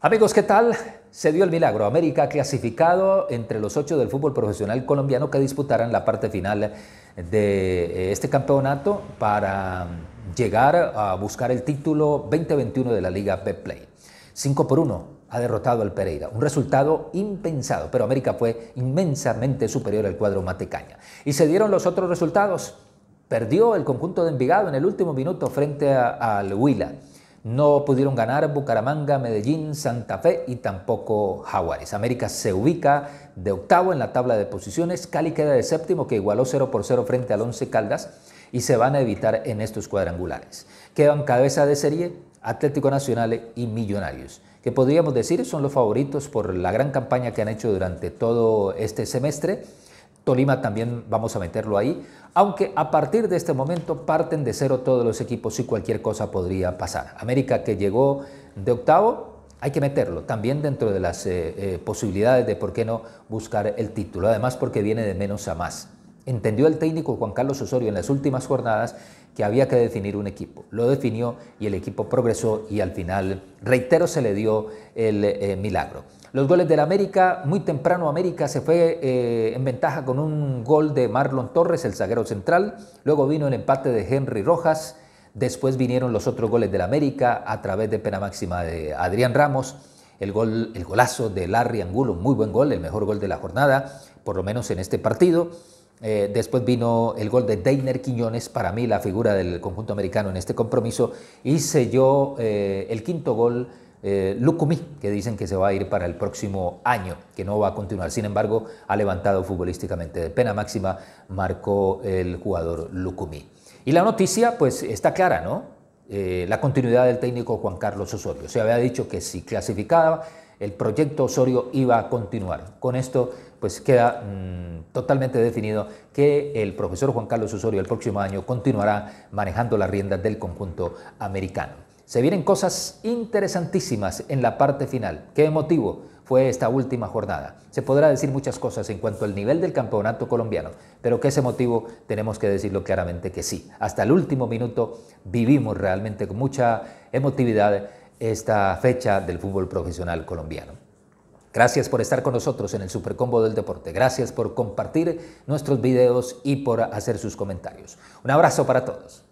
Amigos, ¿qué tal? Se dio el milagro. América ha clasificado entre los ocho del fútbol profesional colombiano que disputarán la parte final de eh, este campeonato para llegar a buscar el título 2021 de la Liga Betplay. 5 por 1 ha derrotado al Pereira. Un resultado impensado, pero América fue inmensamente superior al cuadro Matecaña. Y se dieron los otros resultados. Perdió el conjunto de Envigado en el último minuto frente al Huila. No pudieron ganar Bucaramanga, Medellín, Santa Fe y tampoco Jaguares. América se ubica de octavo en la tabla de posiciones. Cali queda de séptimo que igualó 0 por 0 frente al Once Caldas y se van a evitar en estos cuadrangulares. Quedan cabeza de serie Atlético Nacional y Millonarios, que podríamos decir son los favoritos por la gran campaña que han hecho durante todo este semestre Tolima también vamos a meterlo ahí, aunque a partir de este momento parten de cero todos los equipos y cualquier cosa podría pasar. América que llegó de octavo, hay que meterlo también dentro de las eh, eh, posibilidades de por qué no buscar el título, además porque viene de menos a más. Entendió el técnico Juan Carlos Osorio en las últimas jornadas que había que definir un equipo. Lo definió y el equipo progresó y al final, reitero, se le dio el eh, milagro. Los goles del América, muy temprano América se fue eh, en ventaja con un gol de Marlon Torres, el zaguero central. Luego vino el empate de Henry Rojas. Después vinieron los otros goles del América a través de pena máxima de Adrián Ramos. El, gol, el golazo de Larry Angulo, muy buen gol, el mejor gol de la jornada, por lo menos en este partido. Eh, después vino el gol de Deiner Quiñones, para mí la figura del conjunto americano en este compromiso, y selló eh, el quinto gol eh, Lucumí, que dicen que se va a ir para el próximo año, que no va a continuar. Sin embargo, ha levantado futbolísticamente de pena máxima, marcó el jugador Lucumí. Y la noticia, pues, está clara, ¿no? Eh, la continuidad del técnico Juan Carlos Osorio. Se había dicho que si clasificaba, el proyecto Osorio iba a continuar. Con esto, pues queda mm, totalmente definido que el profesor Juan Carlos Osorio el próximo año continuará manejando las riendas del conjunto americano. Se vienen cosas interesantísimas en la parte final. Qué motivo fue esta última jornada. Se podrá decir muchas cosas en cuanto al nivel del campeonato colombiano, pero que ese motivo tenemos que decirlo claramente que sí. Hasta el último minuto vivimos realmente con mucha emotividad esta fecha del fútbol profesional colombiano. Gracias por estar con nosotros en el Supercombo del Deporte. Gracias por compartir nuestros videos y por hacer sus comentarios. Un abrazo para todos.